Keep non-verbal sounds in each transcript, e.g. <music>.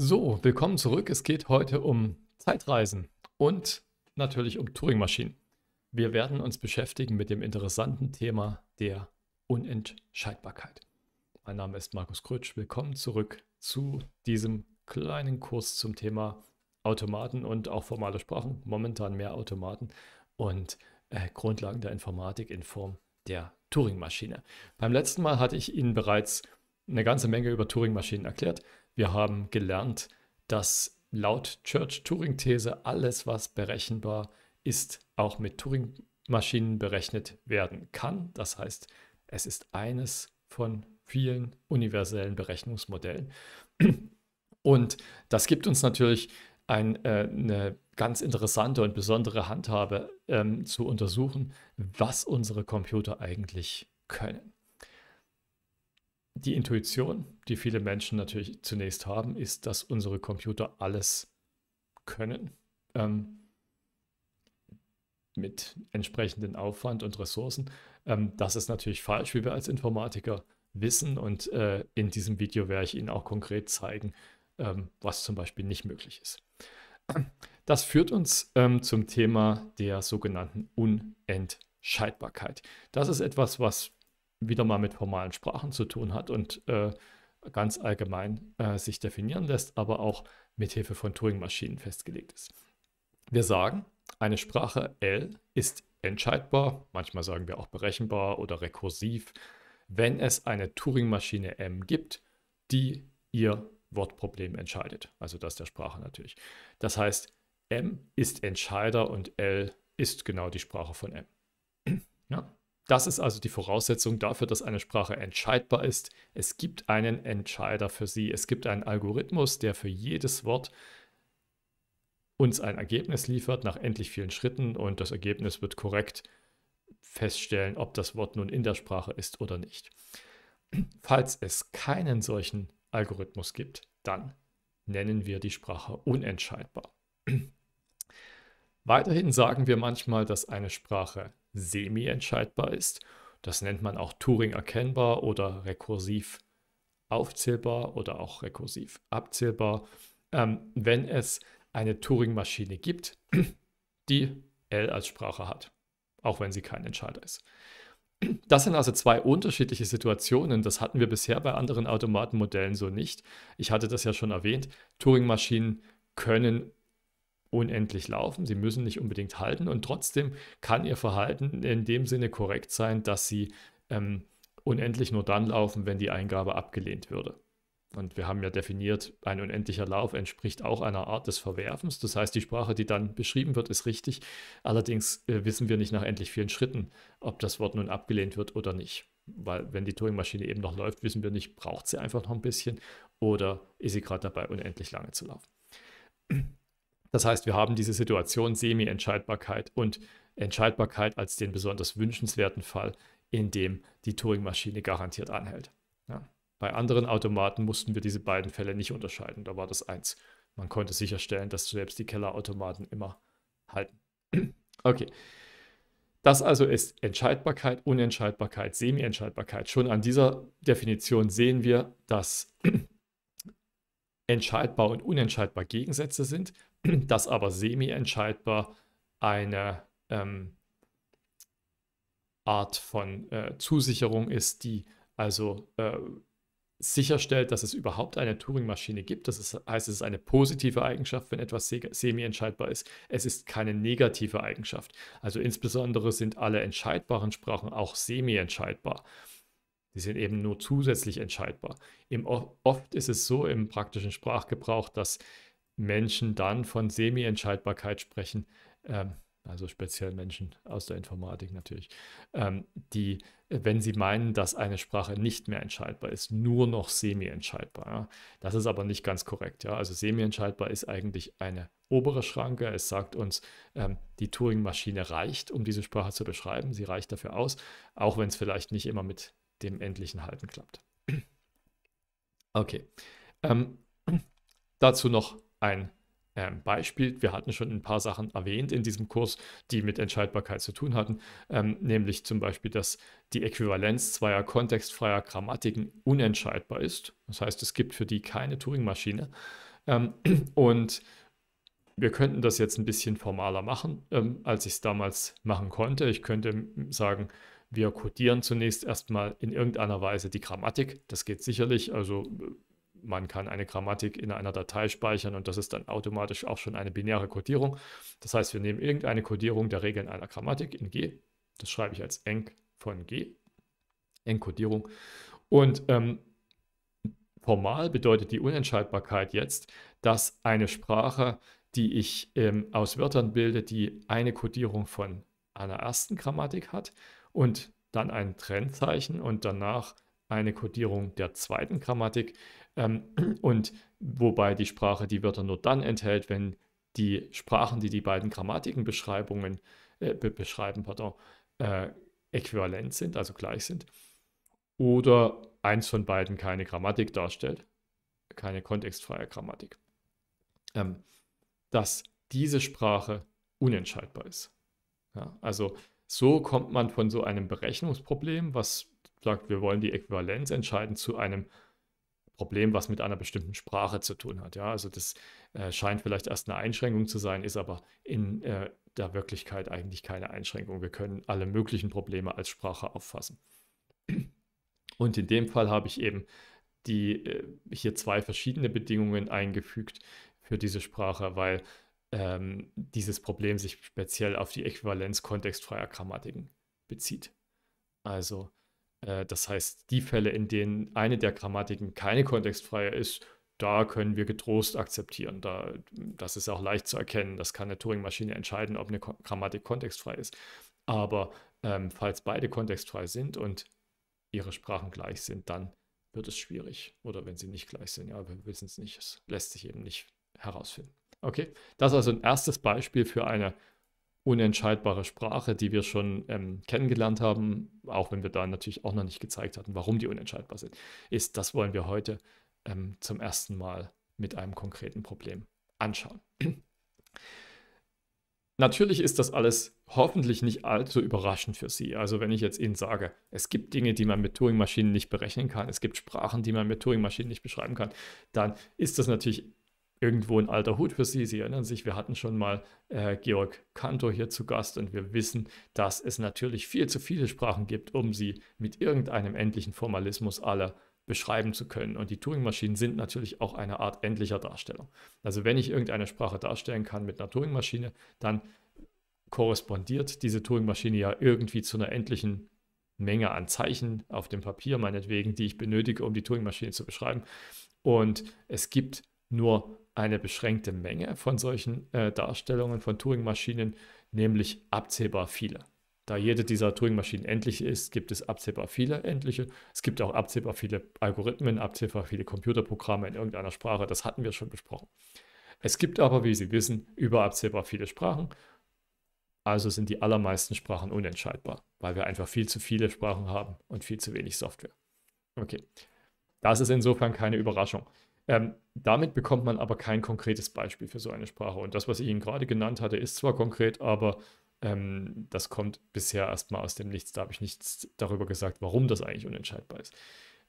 So, willkommen zurück. Es geht heute um Zeitreisen und natürlich um turing Wir werden uns beschäftigen mit dem interessanten Thema der Unentscheidbarkeit. Mein Name ist Markus Krötsch. Willkommen zurück zu diesem kleinen Kurs zum Thema Automaten und auch formale Sprachen. Momentan mehr Automaten und äh, Grundlagen der Informatik in Form der turing Beim letzten Mal hatte ich Ihnen bereits eine ganze Menge über turing erklärt. Wir haben gelernt, dass laut Church-Turing-These alles, was berechenbar ist, auch mit Turing-Maschinen berechnet werden kann. Das heißt, es ist eines von vielen universellen Berechnungsmodellen. Und das gibt uns natürlich ein, äh, eine ganz interessante und besondere Handhabe ähm, zu untersuchen, was unsere Computer eigentlich können die Intuition, die viele Menschen natürlich zunächst haben, ist, dass unsere Computer alles können. Ähm, mit entsprechenden Aufwand und Ressourcen. Ähm, das ist natürlich falsch, wie wir als Informatiker wissen. Und äh, in diesem Video werde ich Ihnen auch konkret zeigen, ähm, was zum Beispiel nicht möglich ist. Das führt uns ähm, zum Thema der sogenannten Unentscheidbarkeit. Das ist etwas, was wieder mal mit formalen Sprachen zu tun hat und äh, ganz allgemein äh, sich definieren lässt, aber auch mit Hilfe von Turing-Maschinen festgelegt ist. Wir sagen, eine Sprache L ist entscheidbar, manchmal sagen wir auch berechenbar oder rekursiv, wenn es eine Turing-Maschine M gibt, die ihr Wortproblem entscheidet. Also das der Sprache natürlich. Das heißt, M ist Entscheider und L ist genau die Sprache von M. <clears throat> ja. Das ist also die Voraussetzung dafür, dass eine Sprache entscheidbar ist. Es gibt einen Entscheider für sie. Es gibt einen Algorithmus, der für jedes Wort uns ein Ergebnis liefert nach endlich vielen Schritten und das Ergebnis wird korrekt feststellen, ob das Wort nun in der Sprache ist oder nicht. Falls es keinen solchen Algorithmus gibt, dann nennen wir die Sprache unentscheidbar. Weiterhin sagen wir manchmal, dass eine Sprache semi-entscheidbar ist. Das nennt man auch Turing erkennbar oder rekursiv aufzählbar oder auch rekursiv abzählbar. Ähm, wenn es eine Turing-Maschine gibt, <clears throat> die L als Sprache hat, auch wenn sie kein Entscheider ist. Das sind also zwei unterschiedliche Situationen. Das hatten wir bisher bei anderen Automatenmodellen so nicht. Ich hatte das ja schon erwähnt. Turing-Maschinen können unendlich laufen, sie müssen nicht unbedingt halten und trotzdem kann ihr Verhalten in dem Sinne korrekt sein, dass sie ähm, unendlich nur dann laufen, wenn die Eingabe abgelehnt würde. Und wir haben ja definiert, ein unendlicher Lauf entspricht auch einer Art des Verwerfens. Das heißt, die Sprache, die dann beschrieben wird, ist richtig. Allerdings äh, wissen wir nicht nach endlich vielen Schritten, ob das Wort nun abgelehnt wird oder nicht. Weil wenn die Turing-Maschine eben noch läuft, wissen wir nicht, braucht sie einfach noch ein bisschen oder ist sie gerade dabei, unendlich lange zu laufen. Das heißt, wir haben diese Situation Semi-Entscheidbarkeit und Entscheidbarkeit als den besonders wünschenswerten Fall, in dem die Turing-Maschine garantiert anhält. Ja. Bei anderen Automaten mussten wir diese beiden Fälle nicht unterscheiden. Da war das eins. Man konnte sicherstellen, dass selbst die Kellerautomaten immer halten. <clears throat> Okay. Das also ist Entscheidbarkeit, Unentscheidbarkeit, Semi-Entscheidbarkeit. Schon an dieser Definition sehen wir, dass <clears throat> entscheidbar und unentscheidbar Gegensätze sind. <clears throat> dass aber semi-entscheidbar eine ähm, Art von äh, Zusicherung ist, die also äh, sicherstellt, dass es überhaupt eine Turing-Maschine gibt. Das ist, heißt, es ist eine positive Eigenschaft, wenn etwas se semi-entscheidbar ist. Es ist keine negative Eigenschaft. Also insbesondere sind alle entscheidbaren Sprachen auch semi-entscheidbar. Die sind eben nur zusätzlich entscheidbar. Im, oft ist es so im praktischen Sprachgebrauch, dass Menschen dann von Semi-Entscheidbarkeit sprechen, ähm, also speziell Menschen aus der Informatik natürlich, ähm, die, wenn sie meinen, dass eine Sprache nicht mehr entscheidbar ist, nur noch semi-entscheidbar. Ja? Das ist aber nicht ganz korrekt. Ja? Also semi-entscheidbar ist eigentlich eine obere Schranke. Es sagt uns, ähm, die Turing-Maschine reicht, um diese Sprache zu beschreiben. Sie reicht dafür aus, auch wenn es vielleicht nicht immer mit dem endlichen Halten klappt. <clears throat> Okay. Ähm, <clears throat> dazu noch ein ähm, Beispiel. Wir hatten schon ein paar Sachen erwähnt in diesem Kurs, die mit Entscheidbarkeit zu tun hatten, ähm, nämlich zum Beispiel, dass die Äquivalenz zweier kontextfreier Grammatiken unentscheidbar ist. Das heißt, es gibt für die keine Turing-Maschine. Ähm, <clears throat> und wir könnten das jetzt ein bisschen formaler machen, ähm, als ich es damals machen konnte. Ich könnte sagen, wir codieren zunächst erstmal in irgendeiner Weise die Grammatik. Das geht sicherlich. Also äh, man kann eine Grammatik in einer Datei speichern und das ist dann automatisch auch schon eine binäre Codierung. Das heißt, wir nehmen irgendeine Codierung der Regeln einer Grammatik in G. Das schreibe ich als eng von G, eng Und ähm, formal bedeutet die Unentscheidbarkeit jetzt, dass eine Sprache, die ich ähm, aus Wörtern bilde, die eine Codierung von einer ersten Grammatik hat und dann ein Trennzeichen und danach eine Kodierung der zweiten Grammatik ähm, <clears throat> und wobei die Sprache die Wörter nur dann enthält, wenn die Sprachen, die die beiden Grammatiken äh, be beschreiben, pardon, äh, äquivalent sind, also gleich sind, oder eins von beiden keine Grammatik darstellt, keine kontextfreie Grammatik, ähm, dass diese Sprache unentscheidbar ist. Ja, also so kommt man von so einem Berechnungsproblem, was sagt, wir wollen die Äquivalenz entscheiden zu einem Problem, was mit einer bestimmten Sprache zu tun hat. Ja, also das äh, scheint vielleicht erst eine Einschränkung zu sein, ist aber in äh, der Wirklichkeit eigentlich keine Einschränkung. Wir können alle möglichen Probleme als Sprache auffassen. Und in dem Fall habe ich eben die äh, hier zwei verschiedene Bedingungen eingefügt für diese Sprache, weil ähm, dieses Problem sich speziell auf die Äquivalenz kontextfreier Grammatiken bezieht. Also äh, das heißt, die Fälle, in denen eine der Grammatiken keine kontextfreie ist, da können wir getrost akzeptieren. Da, das ist auch leicht zu erkennen. Das kann eine Turing-Maschine entscheiden, ob eine Grammatik kontextfrei ist. Aber ähm, falls beide kontextfrei sind und ihre Sprachen gleich sind, dann wird es schwierig. Oder wenn sie nicht gleich sind, ja, wir wissen es nicht. Es lässt sich eben nicht herausfinden. Okay, das ist also ein erstes Beispiel für eine unentscheidbare Sprache, die wir schon ähm, kennengelernt haben, auch wenn wir da natürlich auch noch nicht gezeigt hatten, warum die unentscheidbar sind, ist, das wollen wir heute ähm, zum ersten Mal mit einem konkreten Problem anschauen. <clears throat> Natürlich ist das alles hoffentlich nicht allzu überraschend für Sie. Also wenn ich jetzt Ihnen sage, es gibt Dinge, die man mit Turing-Maschinen nicht berechnen kann, es gibt Sprachen, die man mit Turing-Maschinen nicht beschreiben kann, dann ist das natürlich irgendwo ein alter Hut für Sie. Sie erinnern sich, wir hatten schon mal äh, Georg Kantor hier zu Gast und wir wissen, dass es natürlich viel zu viele Sprachen gibt, um sie mit irgendeinem endlichen Formalismus aller beschreiben zu können. Und die Turing-Maschinen sind natürlich auch eine Art endlicher Darstellung. Also wenn ich irgendeine Sprache darstellen kann mit einer Turing-Maschine, dann korrespondiert diese Turing-Maschine ja irgendwie zu einer endlichen Menge an Zeichen auf dem Papier meinetwegen, die ich benötige, um die Turing-Maschine zu beschreiben. Und es gibt nur eine beschränkte Menge von solchen äh, Darstellungen von Turing-Maschinen, nämlich abzählbar viele. Da jede dieser Turing-Maschinen endlich ist, gibt es abzählbar viele endliche. Es gibt auch abzählbar viele Algorithmen, abzählbar viele Computerprogramme in irgendeiner Sprache. Das hatten wir schon besprochen. Es gibt aber, wie Sie wissen, überabzählbar viele Sprachen. Also sind die allermeisten Sprachen unentscheidbar, weil wir einfach viel zu viele Sprachen haben und viel zu wenig Software. Okay, das ist insofern keine Überraschung. Ähm, damit bekommt man aber kein konkretes Beispiel für so eine Sprache. Und das, was ich Ihnen gerade genannt hatte, ist zwar konkret, aber ähm, das kommt bisher erstmal aus dem Nichts. Da habe ich nichts darüber gesagt, warum das eigentlich unentscheidbar ist.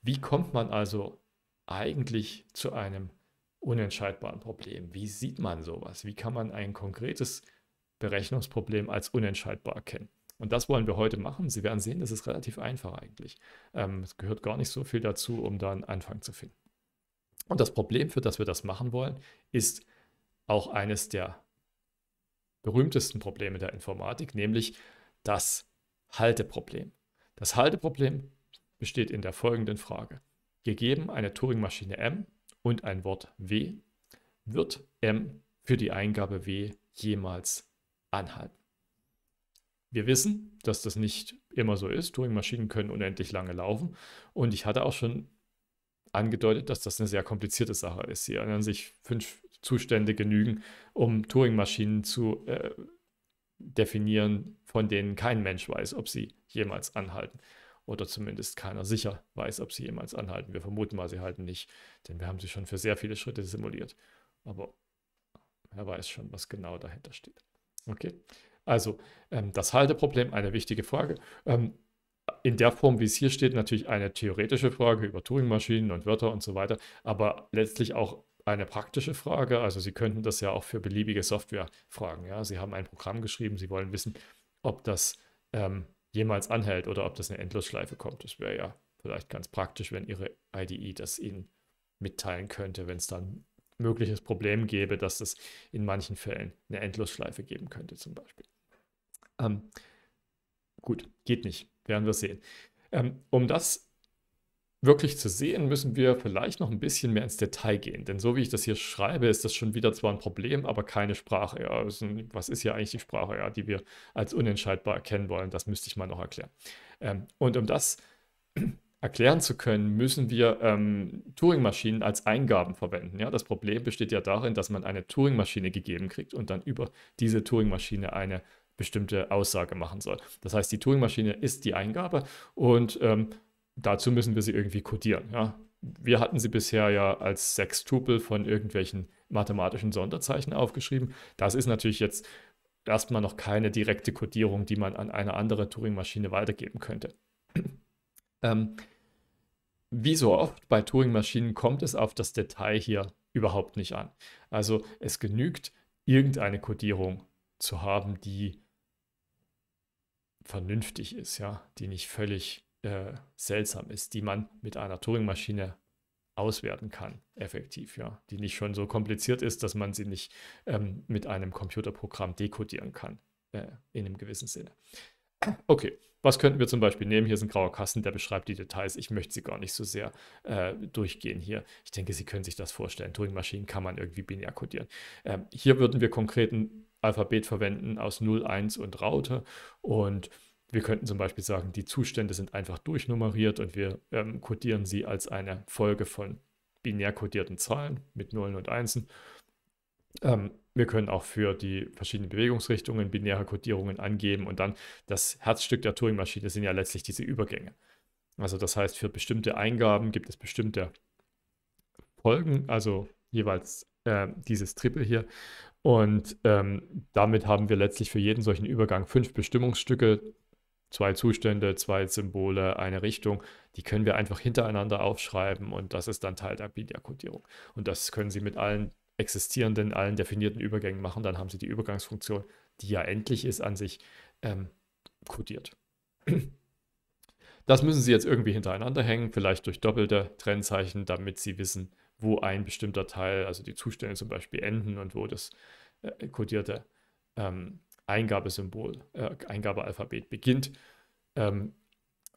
Wie kommt man also eigentlich zu einem unentscheidbaren Problem? Wie sieht man sowas? Wie kann man ein konkretes Berechnungsproblem als unentscheidbar erkennen? Und das wollen wir heute machen. Sie werden sehen, das ist relativ einfach eigentlich. Ähm, es gehört gar nicht so viel dazu, um da einen Anfang zu finden. Und das Problem, für das wir das machen wollen, ist auch eines der berühmtesten Probleme der Informatik, nämlich das Halteproblem. Das Halteproblem besteht in der folgenden Frage. Gegeben eine Turing-Maschine m und ein Wort w, wird m für die Eingabe w jemals anhalten? Wir wissen, dass das nicht immer so ist. Turing-Maschinen können unendlich lange laufen. Und ich hatte auch schon angedeutet, dass das eine sehr komplizierte Sache ist. Sie erinnern sich, fünf Zustände genügen, um Turing-Maschinen zu äh, definieren, von denen kein Mensch weiß, ob sie jemals anhalten. Oder zumindest keiner sicher weiß, ob sie jemals anhalten. Wir vermuten mal, sie halten nicht, denn wir haben sie schon für sehr viele Schritte simuliert. Aber er weiß schon, was genau dahinter steht. Okay, also ähm, das Halteproblem, eine wichtige Frage. Ähm, in der Form, wie es hier steht, natürlich eine theoretische Frage über Turing-Maschinen und Wörter und so weiter, aber letztlich auch eine praktische Frage. Also Sie könnten das ja auch für beliebige Software fragen. Ja? Sie haben ein Programm geschrieben, Sie wollen wissen, ob das ähm, jemals anhält oder ob das eine Endlosschleife kommt. Das wäre ja vielleicht ganz praktisch, wenn Ihre IDE das Ihnen mitteilen könnte, wenn es dann mögliches Problem gäbe, dass es in manchen Fällen eine Endlosschleife geben könnte zum Beispiel. Ähm, gut, geht nicht. Werden wir sehen. Ähm, um das wirklich zu sehen, müssen wir vielleicht noch ein bisschen mehr ins Detail gehen. Denn so wie ich das hier schreibe, ist das schon wieder zwar ein Problem, aber keine Sprache. Ja, also was ist ja eigentlich die Sprache, ja, die wir als unentscheidbar erkennen wollen? Das müsste ich mal noch erklären. Ähm, und um das <clears throat> erklären zu können, müssen wir ähm, Turing-Maschinen als Eingaben verwenden. Ja? Das Problem besteht ja darin, dass man eine Turing-Maschine gegeben kriegt und dann über diese Turing-Maschine eine bestimmte Aussage machen soll. Das heißt, die Turing-Maschine ist die Eingabe und ähm, dazu müssen wir sie irgendwie codieren. Ja? Wir hatten sie bisher ja als Sextupel von irgendwelchen mathematischen Sonderzeichen aufgeschrieben. Das ist natürlich jetzt erstmal noch keine direkte Codierung, die man an eine andere Turing-Maschine weitergeben könnte. <clears throat> ähm, wie so oft bei Turing-Maschinen kommt es auf das Detail hier überhaupt nicht an. Also es genügt, irgendeine Codierung zu haben, die vernünftig ist, ja, die nicht völlig äh, seltsam ist, die man mit einer Turing-Maschine auswerten kann, effektiv, ja, die nicht schon so kompliziert ist, dass man sie nicht ähm, mit einem Computerprogramm dekodieren kann, äh, in einem gewissen Sinne. Okay, was könnten wir zum Beispiel nehmen? Hier ist ein grauer Kasten, der beschreibt die Details. Ich möchte sie gar nicht so sehr äh, durchgehen hier. Ich denke, Sie können sich das vorstellen. Turing-Maschinen kann man irgendwie binär kodieren. Ähm, hier würden wir konkreten Alphabet verwenden aus 0, 1 und Raute und wir könnten zum Beispiel sagen, die Zustände sind einfach durchnummeriert und wir ähm, kodieren sie als eine Folge von binär kodierten Zahlen mit 0 und 1. Ähm, wir können auch für die verschiedenen Bewegungsrichtungen binäre Codierungen angeben und dann das Herzstück der Turing-Maschine sind ja letztlich diese Übergänge. Also das heißt, für bestimmte Eingaben gibt es bestimmte Folgen, also jeweils äh, dieses Triple hier. Und ähm, damit haben wir letztlich für jeden solchen Übergang fünf Bestimmungsstücke, zwei Zustände, zwei Symbole, eine Richtung. Die können wir einfach hintereinander aufschreiben und das ist dann Teil der Binärkodierung. Und das können Sie mit allen existierenden, allen definierten Übergängen machen, dann haben sie die Übergangsfunktion, die ja endlich ist, an sich ähm, codiert. Das müssen sie jetzt irgendwie hintereinander hängen, vielleicht durch doppelte Trennzeichen, damit sie wissen, wo ein bestimmter Teil, also die Zustände zum Beispiel enden und wo das äh, codierte ähm, Eingabesymbol, äh, Eingabealphabet beginnt. Ähm,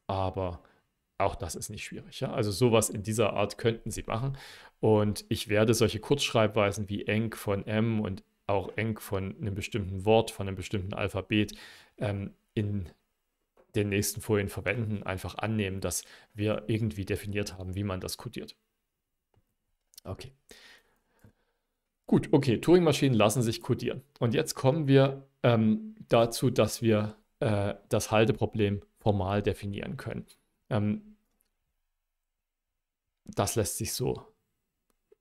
aber auch das ist nicht schwierig. Ja? Also sowas in dieser Art könnten Sie machen. Und ich werde solche Kurzschreibweisen wie eng von M und auch eng von einem bestimmten Wort, von einem bestimmten Alphabet ähm, in den nächsten Folien verwenden, einfach annehmen, dass wir irgendwie definiert haben, wie man das codiert. Okay. Gut, okay, Turing-Maschinen lassen sich codieren. Und jetzt kommen wir ähm, dazu, dass wir äh, das Halteproblem formal definieren können. Ähm, das lässt sich so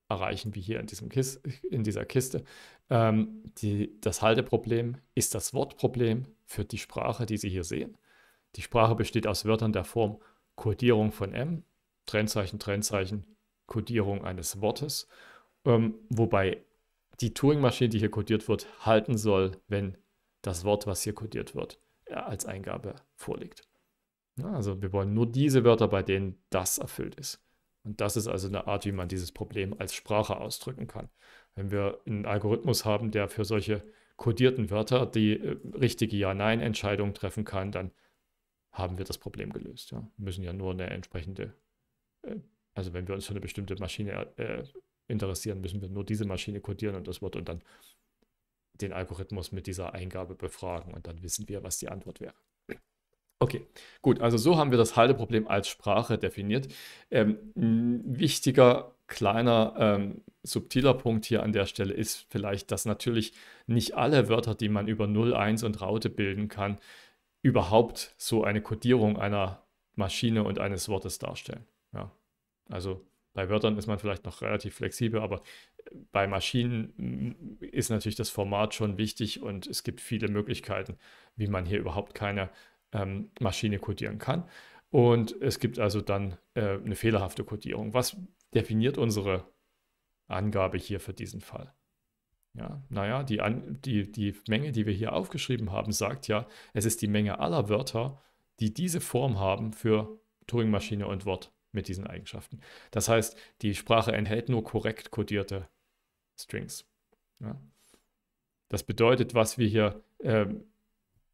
erreichen, wie hier in, diesem Kis in dieser Kiste. Ähm, die, das Halteproblem ist das Wortproblem für die Sprache, die Sie hier sehen. Die Sprache besteht aus Wörtern der Form Codierung von M, Trennzeichen, Trennzeichen, Codierung eines Wortes, ähm, wobei die Turing-Maschine, die hier codiert wird, halten soll, wenn das Wort, was hier codiert wird, äh, als Eingabe vorliegt. also wir wollen nur diese Wörter, bei denen das erfüllt ist. Und das ist also eine Art, wie man dieses Problem als Sprache ausdrücken kann. Wenn wir einen Algorithmus haben, der für solche kodierten Wörter die äh, richtige Ja-Nein-Entscheidung treffen kann, dann haben wir das Problem gelöst. Ja. Wir müssen ja nur eine entsprechende, äh, also wenn wir uns für eine bestimmte Maschine äh, interessieren, müssen wir nur diese Maschine kodieren und das Wort und dann den Algorithmus mit dieser Eingabe befragen und dann wissen wir, was die Antwort wäre. Okay, gut, also so haben wir das Halteproblem als Sprache definiert. Ähm, ein wichtiger, kleiner, ähm, subtiler Punkt hier an der Stelle ist vielleicht, dass natürlich nicht alle Wörter, die man über 0, 1 und Raute bilden kann, überhaupt so eine Kodierung einer Maschine und eines Wortes darstellen. Ja. Also bei Wörtern ist man vielleicht noch relativ flexibel, aber äh, bei Maschinen mm, ist natürlich das Format schon wichtig und es gibt viele Möglichkeiten, wie man hier überhaupt keine ähm, Maschine codieren kann. Und es gibt also dann äh, eine fehlerhafte Codierung. Was definiert unsere Angabe hier für diesen Fall? Ja, naja, die, An die, die Menge, die wir hier aufgeschrieben haben, sagt ja, es ist die Menge aller Wörter, die diese Form haben für Turing-Maschine und Wort mit diesen Eigenschaften. Das heißt, die Sprache enthält nur korrekt codierte Strings. Ja. Das bedeutet, was wir hier ähm,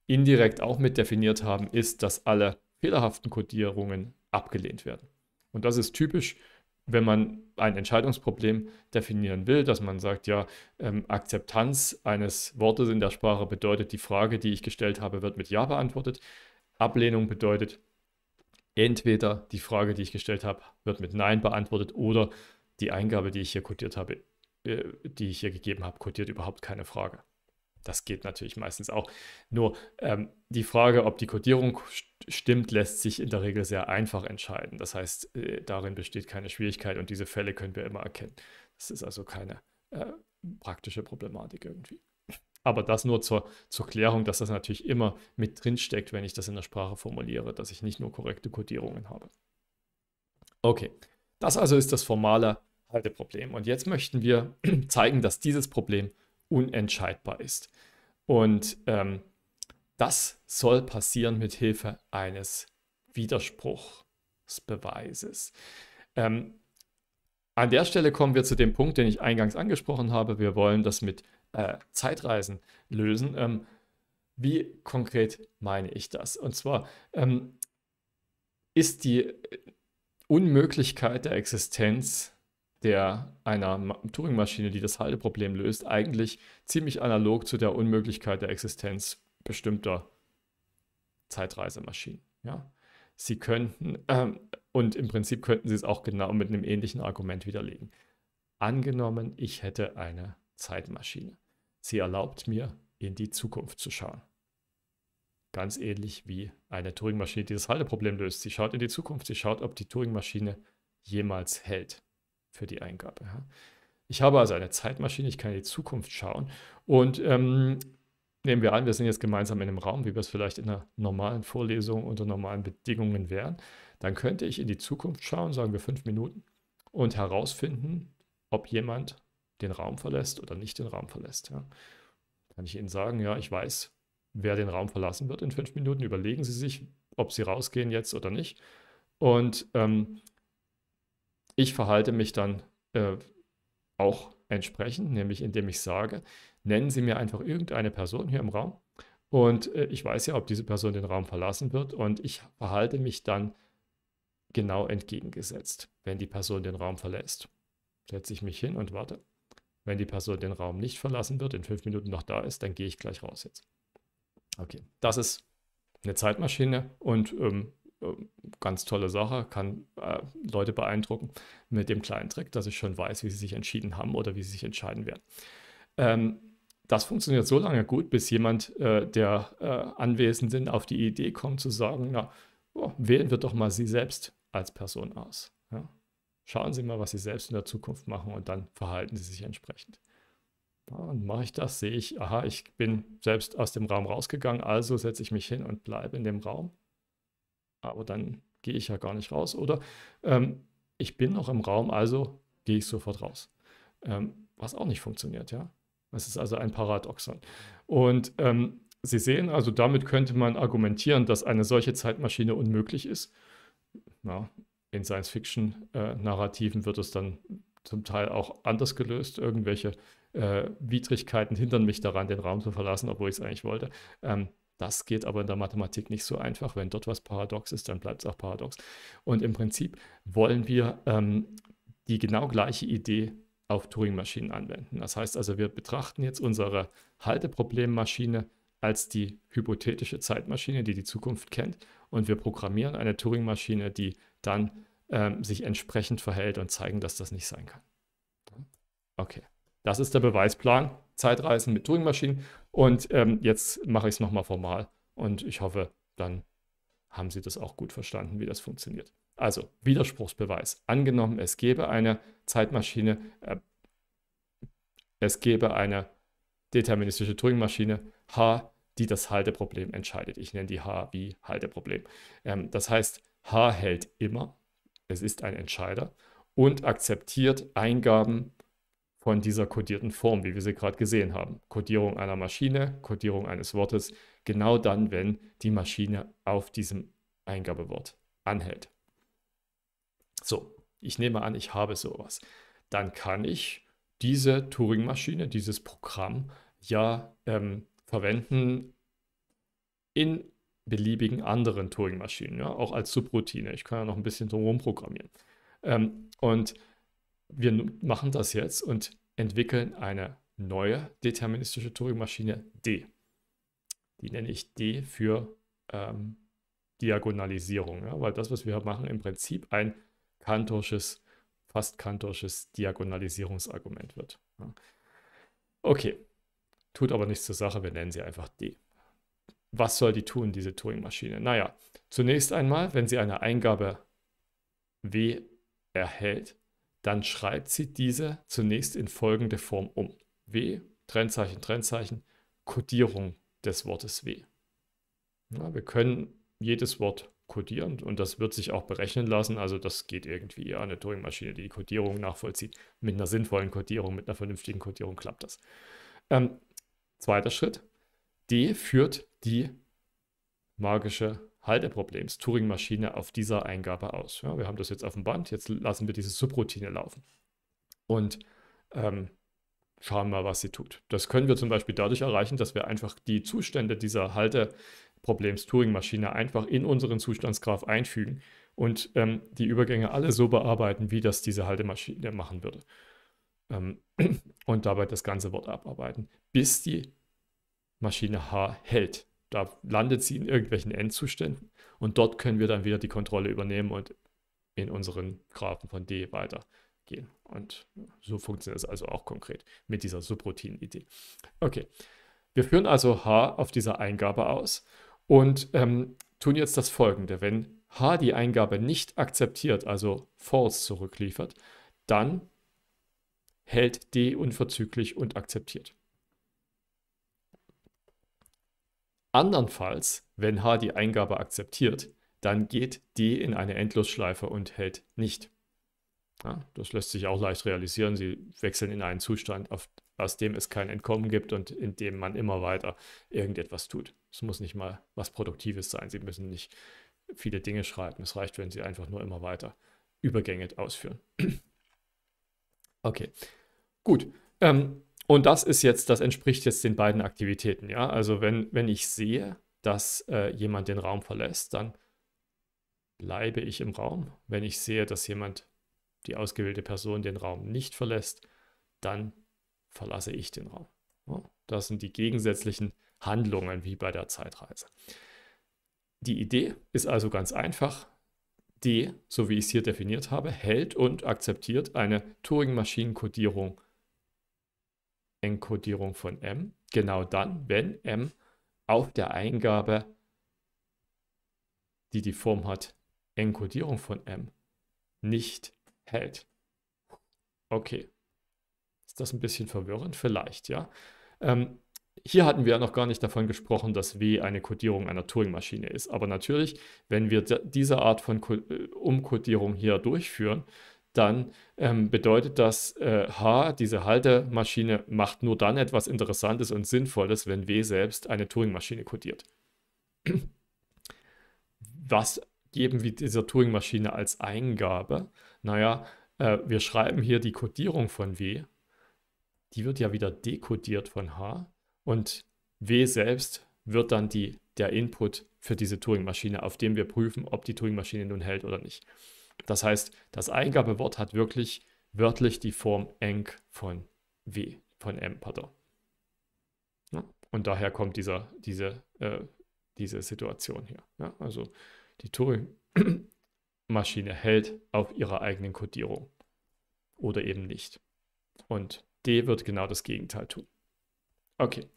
indirekt auch mit definiert haben, ist, dass alle fehlerhaften Codierungen abgelehnt werden. Und das ist typisch, wenn man ein Entscheidungsproblem definieren will, dass man sagt, ja, ähm, Akzeptanz eines Wortes in der Sprache bedeutet, die Frage, die ich gestellt habe, wird mit Ja beantwortet. Ablehnung bedeutet, entweder die Frage, die ich gestellt habe, wird mit Nein beantwortet oder die Eingabe, die ich hier codiert habe, äh, die ich hier gegeben habe, kodiert überhaupt keine Frage. Das geht natürlich meistens auch. Nur ähm, die Frage, ob die Codierung stimmt, lässt sich in der Regel sehr einfach entscheiden. Das heißt, äh, darin besteht keine Schwierigkeit und diese Fälle können wir immer erkennen. Das ist also keine äh, praktische Problematik irgendwie. Aber das nur zur, zur Klärung, dass das natürlich immer mit drinsteckt, wenn ich das in der Sprache formuliere, dass ich nicht nur korrekte Codierungen habe. Okay, das also ist das formale Halteproblem. Und jetzt möchten wir <clears throat> zeigen, dass dieses Problem unentscheidbar ist. Und ähm, das soll passieren mit Hilfe eines Widerspruchsbeweises. Ähm, an der Stelle kommen wir zu dem Punkt, den ich eingangs angesprochen habe. Wir wollen das mit äh, Zeitreisen lösen. Ähm, wie konkret meine ich das? Und zwar ähm, ist die äh, Unmöglichkeit der Existenz der einer Turing-Maschine, die das Halteproblem löst, eigentlich ziemlich analog zu der Unmöglichkeit der Existenz bestimmter Zeitreisemaschinen. Ja? Sie könnten, äh, und im Prinzip könnten Sie es auch genau mit einem ähnlichen Argument widerlegen. Angenommen, ich hätte eine Zeitmaschine. Sie erlaubt mir, in die Zukunft zu schauen. Ganz ähnlich wie eine Turing-Maschine, die das Halteproblem löst. Sie schaut in die Zukunft, sie schaut, ob die Turing-Maschine jemals hält für die Eingabe. Ja. Ich habe also eine Zeitmaschine, ich kann in die Zukunft schauen. Und ähm, nehmen wir an, wir sind jetzt gemeinsam in einem Raum, wie wir es vielleicht in einer normalen Vorlesung unter normalen Bedingungen wären. Dann könnte ich in die Zukunft schauen, sagen wir fünf Minuten, und herausfinden, ob jemand den Raum verlässt oder nicht den Raum verlässt. Ja. Kann ich Ihnen sagen, ja, ich weiß, wer den Raum verlassen wird in fünf Minuten. Überlegen Sie sich, ob Sie rausgehen jetzt oder nicht. Und ähm, ich verhalte mich dann äh, auch entsprechend, nämlich indem ich sage, nennen Sie mir einfach irgendeine Person hier im Raum und äh, ich weiß ja, ob diese Person den Raum verlassen wird und ich verhalte mich dann genau entgegengesetzt, wenn die Person den Raum verlässt. Setze ich mich hin und warte. Wenn die Person den Raum nicht verlassen wird, in fünf Minuten noch da ist, dann gehe ich gleich raus jetzt. Okay, das ist eine Zeitmaschine und ähm, äh, ganz tolle Sache, kann äh, Leute beeindrucken mit dem kleinen Trick, dass ich schon weiß, wie sie sich entschieden haben oder wie sie sich entscheiden werden. Ähm, das funktioniert so lange gut, bis jemand äh, der äh, Anwesenden auf die Idee kommt zu sagen, na, oh, wählen wir doch mal Sie selbst als Person aus. Ja? Schauen Sie mal, was Sie selbst in der Zukunft machen und dann verhalten Sie sich entsprechend. Ja, und mache ich das, sehe ich, aha, ich bin selbst aus dem Raum rausgegangen, also setze ich mich hin und bleibe in dem Raum aber dann gehe ich ja gar nicht raus. Oder ähm, ich bin noch im Raum, also gehe ich sofort raus. Ähm, was auch nicht funktioniert, ja. Es ist also ein Paradoxon. Und ähm, Sie sehen, also damit könnte man argumentieren, dass eine solche Zeitmaschine unmöglich ist. Ja, in Science-Fiction-Narrativen äh, wird es dann zum Teil auch anders gelöst. Irgendwelche äh, Widrigkeiten hindern mich daran, den Raum zu verlassen, obwohl ich es eigentlich wollte. Ähm, das geht aber in der Mathematik nicht so einfach. Wenn dort was paradox ist, dann bleibt es auch paradox. Und im Prinzip wollen wir ähm, die genau gleiche Idee auf Turing-Maschinen anwenden. Das heißt also, wir betrachten jetzt unsere Halteproblemmaschine als die hypothetische Zeitmaschine, die die Zukunft kennt. Und wir programmieren eine Turing-Maschine, die dann ähm, sich entsprechend verhält und zeigen, dass das nicht sein kann. Okay. Das ist der Beweisplan. Zeitreisen mit Turing-Maschinen. Und ähm, jetzt mache ich es nochmal formal. Und ich hoffe, dann haben Sie das auch gut verstanden, wie das funktioniert. Also Widerspruchsbeweis. Angenommen, es gäbe eine Zeitmaschine, äh, es gäbe eine deterministische Turing-Maschine H, die das Halteproblem entscheidet. Ich nenne die H wie Halteproblem. Ähm, das heißt, H hält immer. Es ist ein Entscheider und akzeptiert Eingaben von dieser kodierten Form, wie wir sie gerade gesehen haben. Kodierung einer Maschine, Kodierung eines Wortes, genau dann, wenn die Maschine auf diesem Eingabewort anhält. So, ich nehme an, ich habe sowas. Dann kann ich diese Turing-Maschine, dieses Programm ja ähm, verwenden in beliebigen anderen Turing-Maschinen, ja, auch als Subroutine. Ich kann ja noch ein bisschen drum programmieren. Ähm, und wir machen das jetzt und entwickeln eine neue deterministische Turing-Maschine D. Die nenne ich D für ähm, Diagonalisierung, ja, weil das, was wir machen, im Prinzip ein kantorsches, fast kantorsches Diagonalisierungsargument wird. Ja. Okay, tut aber nichts zur Sache, wir nennen sie einfach D. Was soll die tun, diese Turing-Maschine? Naja, zunächst einmal, wenn sie eine Eingabe W erhält, dann schreibt sie diese zunächst in folgende Form um. W, Trennzeichen, Trennzeichen, Kodierung des Wortes W. Ja, wir können jedes Wort kodieren und das wird sich auch berechnen lassen. Also das geht irgendwie an eine Turing-Maschine, die die Kodierung nachvollzieht. Mit einer sinnvollen Kodierung, mit einer vernünftigen Kodierung klappt das. Ähm, zweiter Schritt. D führt die magische Halteproblems Turing-Maschine auf dieser Eingabe aus. Ja, wir haben das jetzt auf dem Band, jetzt lassen wir diese Subroutine laufen und ähm, schauen mal, was sie tut. Das können wir zum Beispiel dadurch erreichen, dass wir einfach die Zustände dieser Halteproblems Turing-Maschine einfach in unseren Zustandsgraph einfügen und ähm, die Übergänge alle so bearbeiten, wie das diese Haltemaschine machen würde. Ähm, <clears throat> und dabei das ganze Wort abarbeiten, bis die Maschine H hält da landet sie in irgendwelchen Endzuständen und dort können wir dann wieder die Kontrolle übernehmen und in unseren Graphen von D weitergehen. Und so funktioniert es also auch konkret mit dieser Subroutinen-Idee. Okay, wir führen also H auf dieser Eingabe aus und ähm, tun jetzt das folgende. Wenn H die Eingabe nicht akzeptiert, also false zurückliefert, dann hält D unverzüglich und akzeptiert. Andernfalls, wenn H die Eingabe akzeptiert, dann geht D in eine Endlosschleife und hält nicht. Ja, das lässt sich auch leicht realisieren. Sie wechseln in einen Zustand, auf, aus dem es kein Entkommen gibt und in dem man immer weiter irgendetwas tut. Es muss nicht mal was Produktives sein. Sie müssen nicht viele Dinge schreiben. Es reicht, wenn Sie einfach nur immer weiter Übergänge ausführen. <clears throat> okay, gut. Ähm, und das ist jetzt, das entspricht jetzt den beiden Aktivitäten, ja. Also wenn, wenn ich sehe, dass äh, jemand den Raum verlässt, dann bleibe ich im Raum. Wenn ich sehe, dass jemand, die ausgewählte Person, den Raum nicht verlässt, dann verlasse ich den Raum. Ja? Das sind die gegensätzlichen Handlungen wie bei der Zeitreise. Die Idee ist also ganz einfach. D, so wie ich es hier definiert habe, hält und akzeptiert eine Turing-Maschinen-Kodierung Enkodierung von m, genau dann, wenn m auf der Eingabe, die die Form hat, Enkodierung von m, nicht hält. Okay. Ist das ein bisschen verwirrend? Vielleicht, ja. Ähm, hier hatten wir ja noch gar nicht davon gesprochen, dass W eine Codierung einer Turing-Maschine ist. Aber natürlich, wenn wir diese Art von äh, Umkodierung hier durchführen, dann ähm, bedeutet das äh, H, diese Haltemaschine, macht nur dann etwas Interessantes und Sinnvolles, wenn W selbst eine Turing-Maschine codiert. Was geben wir dieser Turing-Maschine als Eingabe? Naja, äh, wir schreiben hier die Codierung von W. Die wird ja wieder dekodiert von H. Und W selbst wird dann die, der Input für diese Turing-Maschine, auf dem wir prüfen, ob die Turing-Maschine nun hält oder nicht. Das heißt, das Eingabewort hat wirklich wörtlich die Form eng von W, von M, pardon. Ja? Und daher kommt dieser, diese, äh, diese Situation hier. Ja? Also die Turing-Maschine hält auf ihrer eigenen Codierung oder eben nicht. Und D wird genau das Gegenteil tun. Okay,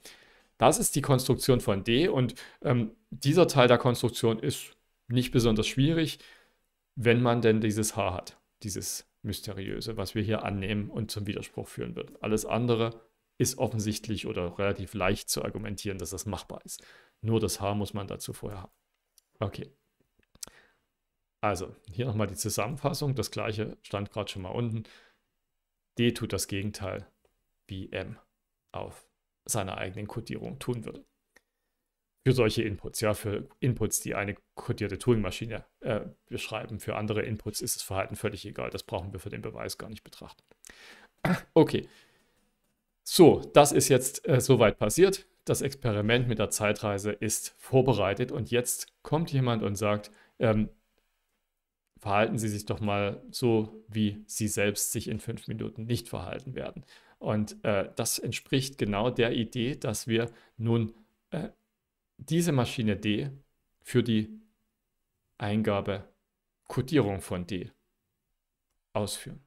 das ist die Konstruktion von D und ähm, dieser Teil der Konstruktion ist nicht besonders schwierig wenn man denn dieses Haar hat, dieses mysteriöse, was wir hier annehmen und zum Widerspruch führen wird. Alles andere ist offensichtlich oder relativ leicht zu argumentieren, dass das machbar ist. Nur das Haar muss man dazu vorher haben. Okay. Also, hier nochmal die Zusammenfassung. Das gleiche stand gerade schon mal unten. D tut das Gegenteil, wie M auf seiner eigenen Codierung tun würde für solche Inputs, ja, für Inputs, die eine kodierte Turing-Maschine äh, beschreiben. Für andere Inputs ist das Verhalten völlig egal. Das brauchen wir für den Beweis gar nicht betrachten. Okay. So, das ist jetzt äh, soweit passiert. Das Experiment mit der Zeitreise ist vorbereitet und jetzt kommt jemand und sagt, ähm, verhalten Sie sich doch mal so, wie Sie selbst sich in fünf Minuten nicht verhalten werden. Und äh, das entspricht genau der Idee, dass wir nun äh, diese Maschine D für die Eingabe Codierung von D ausführen.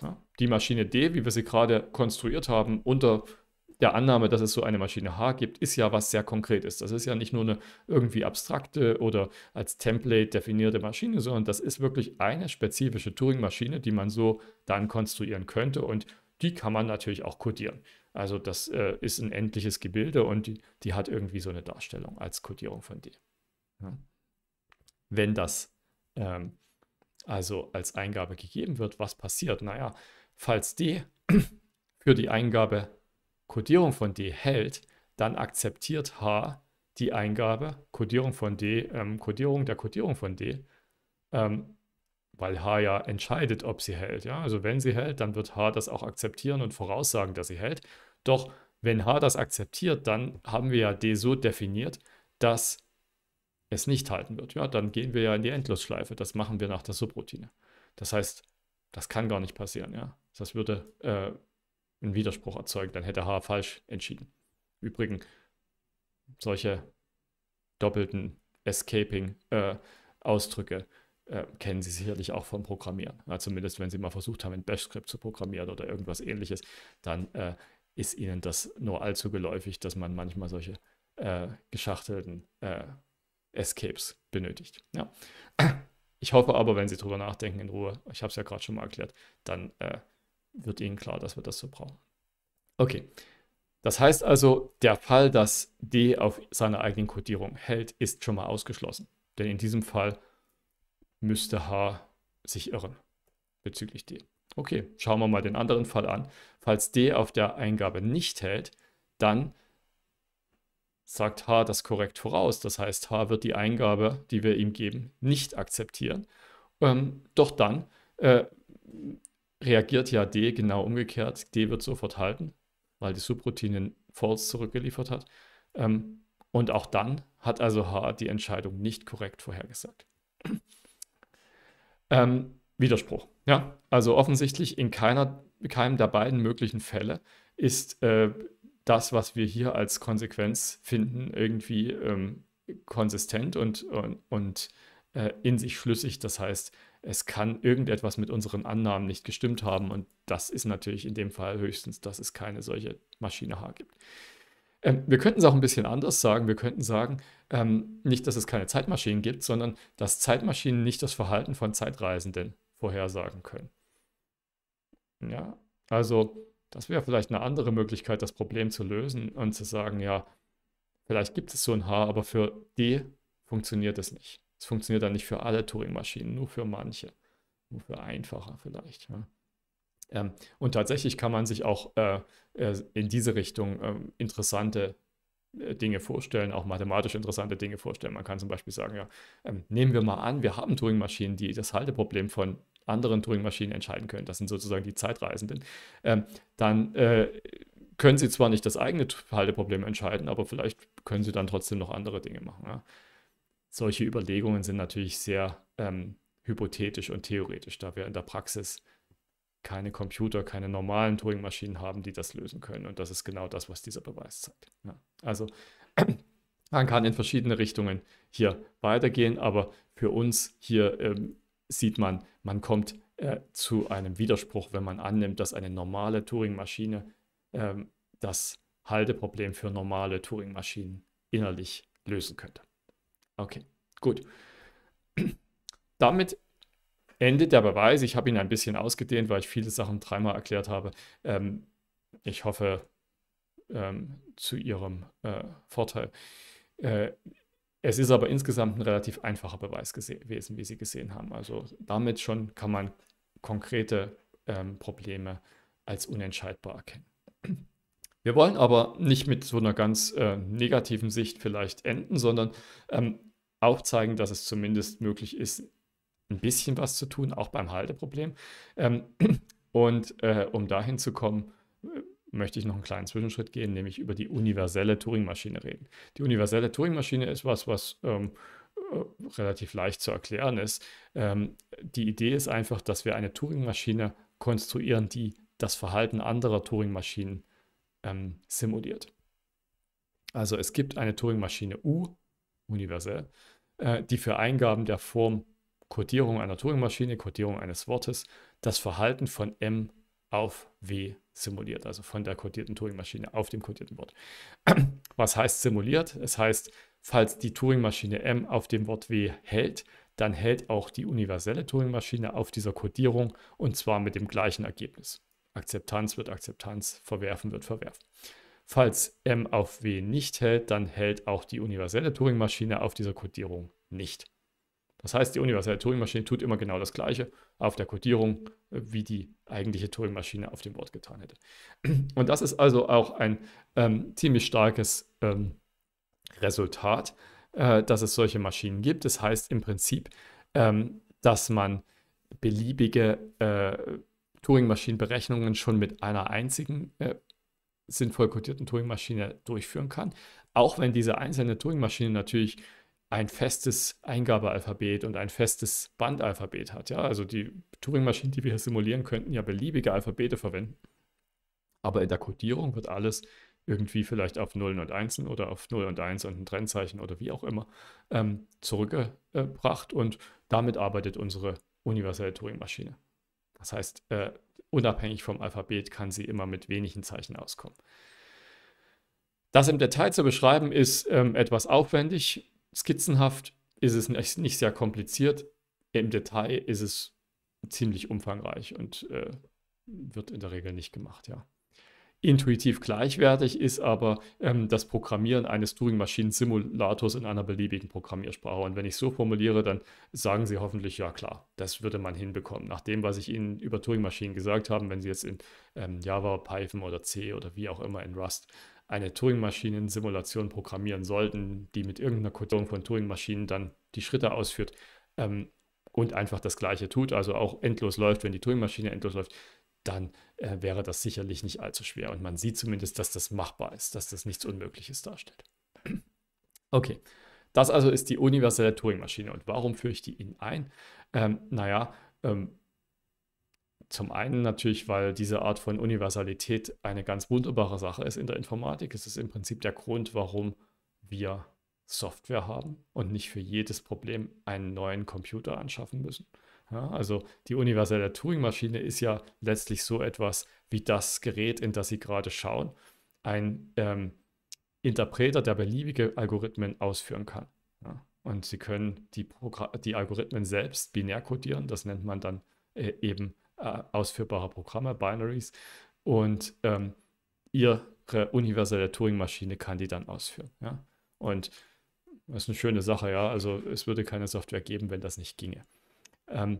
Ja, die Maschine D, wie wir sie gerade konstruiert haben, unter der Annahme, dass es so eine Maschine H gibt, ist ja was sehr Konkretes. Das ist ja nicht nur eine irgendwie abstrakte oder als Template definierte Maschine, sondern das ist wirklich eine spezifische Turing-Maschine, die man so dann konstruieren könnte und die kann man natürlich auch codieren. Also das äh, ist ein endliches Gebilde und die, die, hat irgendwie so eine Darstellung als Codierung von D. Ja. Wenn das ähm, also als Eingabe gegeben wird, was passiert? Naja, falls D <clears throat> für die Eingabe Codierung von D hält, dann akzeptiert H die Eingabe Codierung von D, ähm, Codierung der Codierung von D ähm, weil H ja entscheidet, ob sie hält. Ja? Also wenn sie hält, dann wird H das auch akzeptieren und voraussagen, dass sie hält. Doch wenn H das akzeptiert, dann haben wir ja D so definiert, dass es nicht halten wird. Ja, dann gehen wir ja in die Endlosschleife. Das machen wir nach der Subroutine. Das heißt, das kann gar nicht passieren. Ja? Das würde äh, einen Widerspruch erzeugen. Dann hätte H falsch entschieden. Übrigens, solche doppelten Escaping-Ausdrücke äh, äh, kennen Sie sicherlich auch vom Programmieren. Ja, zumindest wenn Sie mal versucht haben, ein Bash-Skript zu programmieren oder irgendwas ähnliches, dann äh, ist Ihnen das nur allzu geläufig, dass man manchmal solche äh, geschachtelten äh, Escapes benötigt. Ja. Ich hoffe aber, wenn Sie drüber nachdenken in Ruhe, ich habe es ja gerade schon mal erklärt, dann äh, wird Ihnen klar, dass wir das so brauchen. Okay. Das heißt also, der Fall, dass D auf seiner eigenen Codierung hält, ist schon mal ausgeschlossen. Denn in diesem Fall müsste H sich irren bezüglich D. Okay, schauen wir mal den anderen Fall an. Falls D auf der Eingabe nicht hält, dann sagt H das korrekt voraus. Das heißt, H wird die Eingabe, die wir ihm geben, nicht akzeptieren. Ähm, doch dann äh, reagiert ja D genau umgekehrt. D wird sofort halten, weil die Subroutine false zurückgeliefert hat. Ähm, und auch dann hat also H die Entscheidung nicht korrekt vorhergesagt. Ähm, Widerspruch. Ja? Also offensichtlich in keiner, keinem der beiden möglichen Fälle ist äh, das, was wir hier als Konsequenz finden, irgendwie ähm, konsistent und, und, und äh, in sich schlüssig. Das heißt, es kann irgendetwas mit unseren Annahmen nicht gestimmt haben. Und das ist natürlich in dem Fall höchstens, dass es keine solche Maschine H gibt. Ähm, wir könnten es auch ein bisschen anders sagen. Wir könnten sagen, ähm, nicht, dass es keine Zeitmaschinen gibt, sondern dass Zeitmaschinen nicht das Verhalten von Zeitreisenden vorhersagen können. Ja, also das wäre vielleicht eine andere Möglichkeit, das Problem zu lösen und zu sagen, ja, vielleicht gibt es so ein H, aber für D funktioniert es nicht. Es funktioniert dann nicht für alle Turing-Maschinen, nur für manche. Nur für einfacher vielleicht. Ja. Ähm, und tatsächlich kann man sich auch äh, äh, in diese Richtung äh, interessante äh, Dinge vorstellen, auch mathematisch interessante Dinge vorstellen. Man kann zum Beispiel sagen, ja, ähm, nehmen wir mal an, wir haben Turing-Maschinen, die das Halteproblem von anderen Turing-Maschinen entscheiden können. Das sind sozusagen die Zeitreisenden. Ähm, dann äh, können sie zwar nicht das eigene Halteproblem entscheiden, aber vielleicht können sie dann trotzdem noch andere Dinge machen. Ja? Solche Überlegungen sind natürlich sehr ähm, hypothetisch und theoretisch, da wir in der Praxis keine Computer, keine normalen Turing-Maschinen haben, die das lösen können. Und das ist genau das, was dieser Beweis zeigt. Ja. Also <clears throat> man kann in verschiedene Richtungen hier weitergehen, aber für uns hier ähm, sieht man, man kommt äh, zu einem Widerspruch, wenn man annimmt, dass eine normale Turing-Maschine ähm, das Halteproblem für normale Turing-Maschinen innerlich lösen könnte. Okay, gut. <clears throat> Damit endet der Beweis. Ich habe ihn ein bisschen ausgedehnt, weil ich viele Sachen dreimal erklärt habe. Ähm, ich hoffe ähm, zu Ihrem äh, Vorteil. Äh, es ist aber insgesamt ein relativ einfacher Beweis gewesen, wie Sie gesehen haben. Also damit schon kann man konkrete ähm, Probleme als unentscheidbar erkennen. Wir wollen aber nicht mit so einer ganz äh, negativen Sicht vielleicht enden, sondern ähm, auch zeigen, dass es zumindest möglich ist, ein bisschen was zu tun, auch beim Halteproblem. Ähm, <clears throat> und äh, um dahin zu kommen, äh, möchte ich noch einen kleinen Zwischenschritt gehen, nämlich über die universelle Turing-Maschine reden. Die universelle Turing-Maschine ist was, was ähm, äh, relativ leicht zu erklären ist. Ähm, die Idee ist einfach, dass wir eine Turing-Maschine konstruieren, die das Verhalten anderer Turing-Maschinen ähm, simuliert. Also es gibt eine Turing-Maschine U, universell, äh, die für Eingaben der Form Codierung einer Turing-Maschine, Codierung eines Wortes, das Verhalten von M auf W simuliert, also von der kodierten Turing-Maschine auf dem kodierten Wort. <clears throat> Was heißt simuliert? Es heißt, falls die Turing-Maschine M auf dem Wort W hält, dann hält auch die universelle Turing-Maschine auf dieser Kodierung und zwar mit dem gleichen Ergebnis. Akzeptanz wird Akzeptanz, Verwerfen wird Verwerfen. Falls M auf W nicht hält, dann hält auch die universelle Turing-Maschine auf dieser Kodierung nicht. Das heißt, die universelle Turing-Maschine tut immer genau das Gleiche auf der Codierung, äh, wie die eigentliche Turing-Maschine auf dem Wort getan hätte. <clears throat> Und das ist also auch ein ähm, ziemlich starkes ähm, Resultat, äh, dass es solche Maschinen gibt. Das heißt im Prinzip, ähm, dass man beliebige äh, Turing-Maschinen-Berechnungen schon mit einer einzigen äh, sinnvoll codierten Turing-Maschine durchführen kann, auch wenn diese einzelne Turing-Maschine natürlich ein festes Eingabealphabet und ein festes Bandalphabet hat. Ja? Also die Turing-Maschinen, die wir hier simulieren, könnten ja beliebige Alphabete verwenden. Aber in der Codierung wird alles irgendwie vielleicht auf Nullen und Einsen oder auf Null und Eins und ein Trennzeichen oder wie auch immer ähm, zurückgebracht und damit arbeitet unsere universelle Turing-Maschine. Das heißt, äh, unabhängig vom Alphabet kann sie immer mit wenigen Zeichen auskommen. Das im Detail zu beschreiben ist ähm, etwas aufwendig skizzenhaft ist es nicht, nicht sehr kompliziert. Im Detail ist es ziemlich umfangreich und äh, wird in der Regel nicht gemacht, ja. Intuitiv gleichwertig ist aber ähm, das Programmieren eines Turing-Maschinen-Simulators in einer beliebigen Programmiersprache. Und wenn ich so formuliere, dann sagen Sie hoffentlich, ja klar, das würde man hinbekommen. Nach dem, was ich Ihnen über Turing-Maschinen gesagt habe, wenn Sie jetzt in ähm, Java, Python oder C oder wie auch immer in Rust eine turing maschinen Simulation programmieren sollten, die mit irgendeiner Kodierung von Turing-Maschinen dann die Schritte ausführt ähm, und einfach das Gleiche tut, also auch endlos läuft, wenn die Turing-Maschine endlos läuft, dann äh, wäre das sicherlich nicht allzu schwer. Und man sieht zumindest, dass das machbar ist, dass das nichts Unmögliches darstellt. <clears throat> Okay, das also ist die universelle Turing-Maschine. Und warum führe ich die Ihnen ein? Ähm, naja, ähm, zum einen natürlich, weil diese Art von Universalität eine ganz wunderbare Sache ist in der Informatik. Es ist im Prinzip der Grund, warum wir Software haben und nicht für jedes Problem einen neuen Computer anschaffen müssen. Ja, also die universelle Turing-Maschine ist ja letztlich so etwas wie das Gerät, in das Sie gerade schauen, ein ähm, Interpreter, der beliebige Algorithmen ausführen kann. Ja, und Sie können die, die Algorithmen selbst binär kodieren, das nennt man dann äh, eben äh, ausführbare Programme, Binaries. Und ähm, ihre universelle Turing-Maschine kann die dann ausführen. Ja? Und das ist eine schöne Sache, ja. Also es würde keine Software geben, wenn das nicht ginge. Ähm,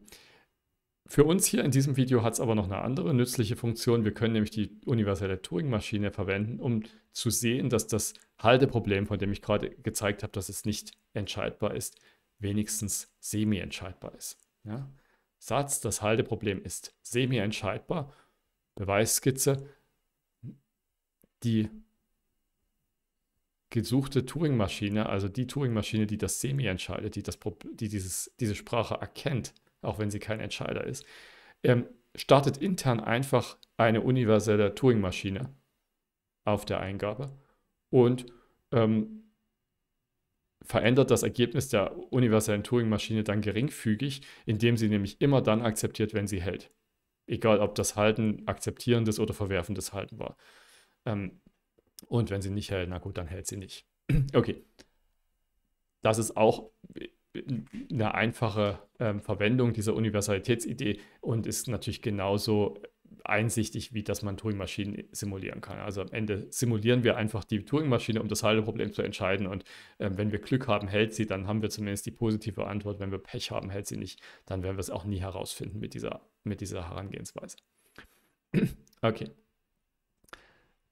für uns hier in diesem Video hat es aber noch eine andere nützliche Funktion. Wir können nämlich die universelle Turing-Maschine verwenden, um zu sehen, dass das Halteproblem, von dem ich gerade gezeigt habe, dass es nicht entscheidbar ist, wenigstens semi-entscheidbar ist. Ja? Satz, das Halteproblem ist semi-entscheidbar. Beweisskizze. Die gesuchte Turing-Maschine, also die Turing-Maschine, die das Semi entscheidet, die, das, die dieses, diese Sprache erkennt, auch wenn sie kein Entscheider ist, ähm, startet intern einfach eine universelle Turing-Maschine auf der Eingabe und ähm, verändert das Ergebnis der universellen Turing-Maschine dann geringfügig, indem sie nämlich immer dann akzeptiert, wenn sie hält. Egal, ob das Halten akzeptierendes oder verwerfendes Halten war. Ähm, und wenn sie nicht hält, na gut, dann hält sie nicht. <clears throat> okay. Das ist auch äh, eine einfache ähm, Verwendung dieser Universalitätsidee und ist natürlich genauso einsichtig, wie dass man Turing-Maschinen simulieren kann. Also am Ende simulieren wir einfach die Turing-Maschine, um das Halteproblem zu entscheiden. Und äh, wenn wir Glück haben, hält sie, dann haben wir zumindest die positive Antwort. Wenn wir Pech haben, hält sie nicht, dann werden wir es auch nie herausfinden mit dieser, mit dieser Herangehensweise. <clears throat> okay.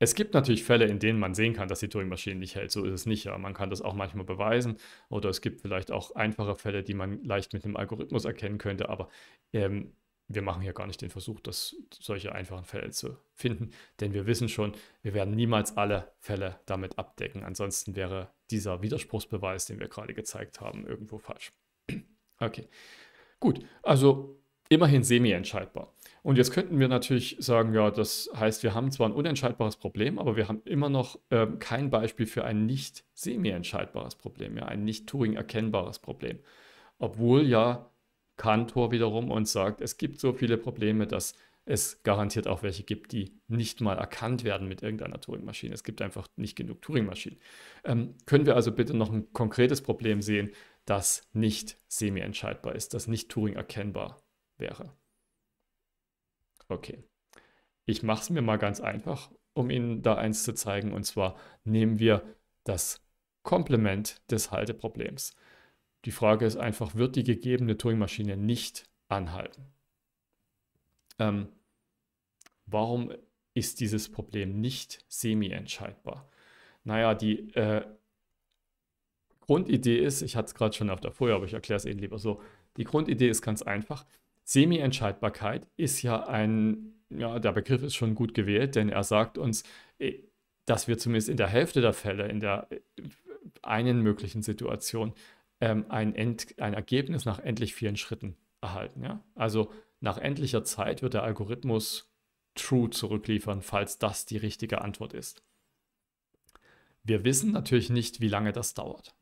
Es gibt natürlich Fälle, in denen man sehen kann, dass die Turing-Maschine nicht hält. So ist es nicht. Ja. Man kann das auch manchmal beweisen. Oder es gibt vielleicht auch einfache Fälle, die man leicht mit einem Algorithmus erkennen könnte. Aber ähm, wir machen hier gar nicht den Versuch, dass solche einfachen Fälle zu finden, denn wir wissen schon, wir werden niemals alle Fälle damit abdecken. Ansonsten wäre dieser Widerspruchsbeweis, den wir gerade gezeigt haben, irgendwo falsch. <clears throat> Okay, gut, also immerhin semi-entscheidbar. Und jetzt könnten wir natürlich sagen, ja, das heißt, wir haben zwar ein unentscheidbares Problem, aber wir haben immer noch äh, kein Beispiel für ein nicht semi-entscheidbares Problem, ja, ein nicht Turing-erkennbares Problem. Obwohl ja Kantor wiederum und sagt, es gibt so viele Probleme, dass es garantiert auch welche gibt, die nicht mal erkannt werden mit irgendeiner Turing-Maschine. Es gibt einfach nicht genug Turing-Maschinen. Ähm, können wir also bitte noch ein konkretes Problem sehen, das nicht semi-entscheidbar ist, das nicht Turing erkennbar wäre? Okay. Ich mache es mir mal ganz einfach, um Ihnen da eins zu zeigen. Und zwar nehmen wir das Komplement des Halteproblems. Die Frage ist einfach, wird die gegebene Turing-Maschine nicht anhalten? Ähm, warum ist dieses Problem nicht semi-entscheidbar? Naja, die äh, Grundidee ist, ich hatte es gerade schon auf der Folie, aber ich erkläre es Ihnen lieber so. Die Grundidee ist ganz einfach. Semi-Entscheidbarkeit ist ja ein, ja, der Begriff ist schon gut gewählt, denn er sagt uns, äh, dass wir zumindest in der Hälfte der Fälle, in der äh, einen möglichen Situation, ähm, ein, End, ein Ergebnis nach endlich vielen Schritten erhalten. Ja? Also nach endlicher Zeit wird der Algorithmus True zurückliefern, falls das die richtige Antwort ist. Wir wissen natürlich nicht, wie lange das dauert.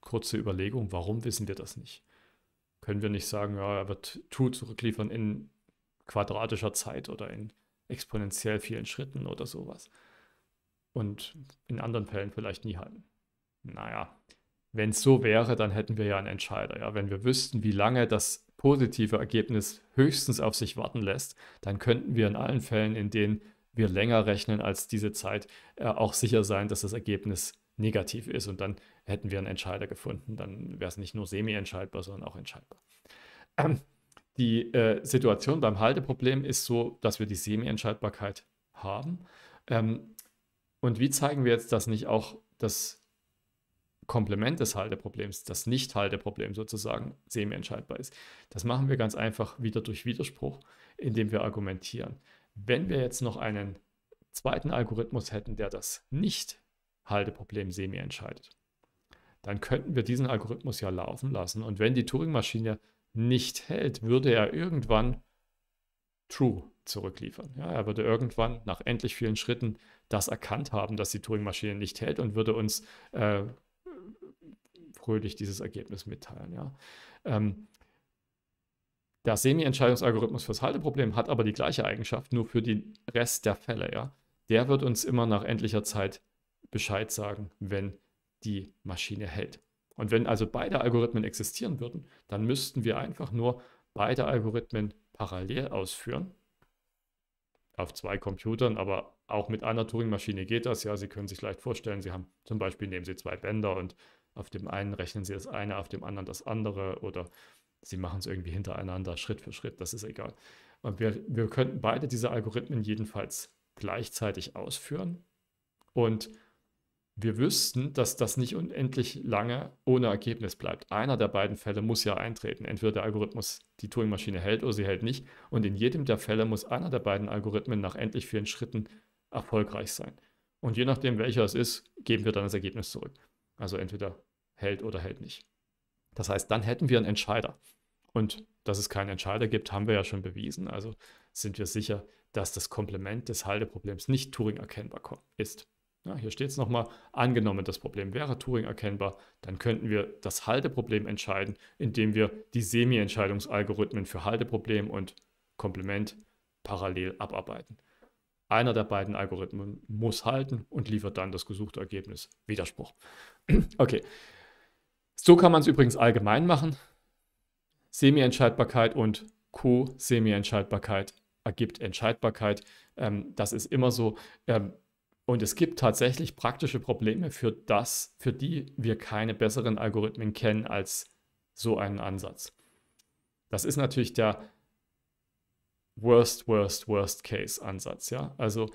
Kurze Überlegung, warum wissen wir das nicht? Können wir nicht sagen, ja, er wird True zurückliefern in quadratischer Zeit oder in exponentiell vielen Schritten oder sowas. Und in anderen Fällen vielleicht nie halten. Naja, wenn es so wäre, dann hätten wir ja einen Entscheider. Ja? Wenn wir wüssten, wie lange das positive Ergebnis höchstens auf sich warten lässt, dann könnten wir in allen Fällen, in denen wir länger rechnen als diese Zeit, äh, auch sicher sein, dass das Ergebnis negativ ist. Und dann hätten wir einen Entscheider gefunden. Dann wäre es nicht nur semi-entscheidbar, sondern auch entscheidbar. Ähm, die äh, Situation beim Halteproblem ist so, dass wir die Semi-Entscheidbarkeit haben. Ähm, und wie zeigen wir jetzt, dass nicht auch das Komplement des Halteproblems, das Nicht-Halteproblem sozusagen, semi-entscheidbar ist. Das machen wir ganz einfach wieder durch Widerspruch, indem wir argumentieren. Wenn wir jetzt noch einen zweiten Algorithmus hätten, der das Nicht-Halteproblem semi-entscheidet, dann könnten wir diesen Algorithmus ja laufen lassen. Und wenn die Turing-Maschine nicht hält, würde er irgendwann True zurückliefern. Ja, er würde irgendwann nach endlich vielen Schritten das erkannt haben, dass die Turing-Maschine nicht hält und würde uns äh, fröhlich dieses Ergebnis mitteilen. Ja. Ähm, der Semi-Entscheidungsalgorithmus fürs Halteproblem hat aber die gleiche Eigenschaft, nur für den Rest der Fälle. Ja. Der wird uns immer nach endlicher Zeit Bescheid sagen, wenn die Maschine hält. Und wenn also beide Algorithmen existieren würden, dann müssten wir einfach nur beide Algorithmen parallel ausführen. Auf zwei Computern, aber auch mit einer Turing-Maschine geht das. Ja, Sie können sich leicht vorstellen, Sie haben zum Beispiel nehmen Sie zwei Bänder und auf dem einen rechnen sie das eine, auf dem anderen das andere oder sie machen es irgendwie hintereinander, Schritt für Schritt, das ist egal. Und wir, wir könnten beide diese Algorithmen jedenfalls gleichzeitig ausführen und wir wüssten, dass das nicht unendlich lange ohne Ergebnis bleibt. Einer der beiden Fälle muss ja eintreten. Entweder der Algorithmus, die Turing-Maschine hält oder sie hält nicht. Und in jedem der Fälle muss einer der beiden Algorithmen nach endlich vielen Schritten erfolgreich sein. Und je nachdem, welcher es ist, geben wir dann das Ergebnis zurück. Also entweder hält oder hält nicht. Das heißt, dann hätten wir einen Entscheider. Und dass es keinen Entscheider gibt, haben wir ja schon bewiesen. Also sind wir sicher, dass das Komplement des Halteproblems nicht Turing erkennbar ist. Ja, hier steht es nochmal, angenommen, das Problem wäre Turing erkennbar, dann könnten wir das Halteproblem entscheiden, indem wir die Semi-Entscheidungsalgorithmen für Halteproblem und Komplement parallel abarbeiten. Einer der beiden Algorithmen muss halten und liefert dann das gesuchte Ergebnis. Widerspruch. <clears throat> Okay. So kann man es übrigens allgemein machen. Semi-Entscheidbarkeit und Co-Semi-Entscheidbarkeit ergibt Entscheidbarkeit. Ähm, das ist immer so. Ähm, und es gibt tatsächlich praktische Probleme, für, das, für die wir keine besseren Algorithmen kennen als so einen Ansatz. Das ist natürlich der Worst, Worst, Worst Case Ansatz. Ja? Also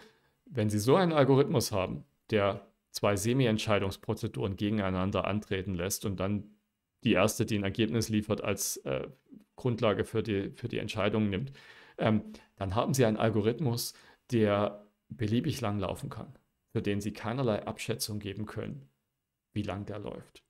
wenn Sie so einen Algorithmus haben, der zwei Semi-Entscheidungsprozeduren gegeneinander antreten lässt und dann die erste, die ein Ergebnis liefert, als äh, Grundlage für die, für die Entscheidung nimmt, ähm, dann haben Sie einen Algorithmus, der beliebig lang laufen kann, für den Sie keinerlei Abschätzung geben können, wie lang der läuft.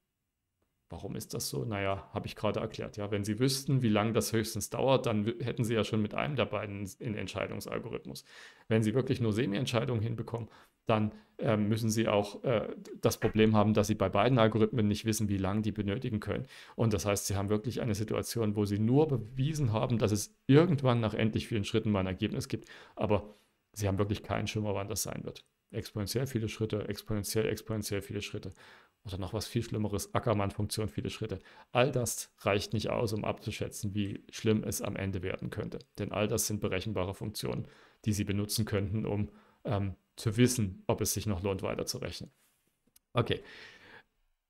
Warum ist das so? Naja, habe ich gerade erklärt. Ja, wenn Sie wüssten, wie lange das höchstens dauert, dann hätten Sie ja schon mit einem der beiden einen Entscheidungsalgorithmus. Wenn Sie wirklich nur Semi-Entscheidungen hinbekommen, dann äh, müssen Sie auch äh, das Problem haben, dass Sie bei beiden Algorithmen nicht wissen, wie lange die benötigen können. Und das heißt, Sie haben wirklich eine Situation, wo Sie nur bewiesen haben, dass es irgendwann nach endlich vielen Schritten mal ein Ergebnis gibt, aber Sie haben wirklich keinen Schimmer, wann das sein wird. Exponentiell viele Schritte, exponentiell, exponentiell viele Schritte oder noch was viel Schlimmeres, Ackermann-Funktion, viele Schritte. All das reicht nicht aus, um abzuschätzen, wie schlimm es am Ende werden könnte. Denn all das sind berechenbare Funktionen, die Sie benutzen könnten, um ähm, zu wissen, ob es sich noch lohnt, weiterzurechnen. Okay,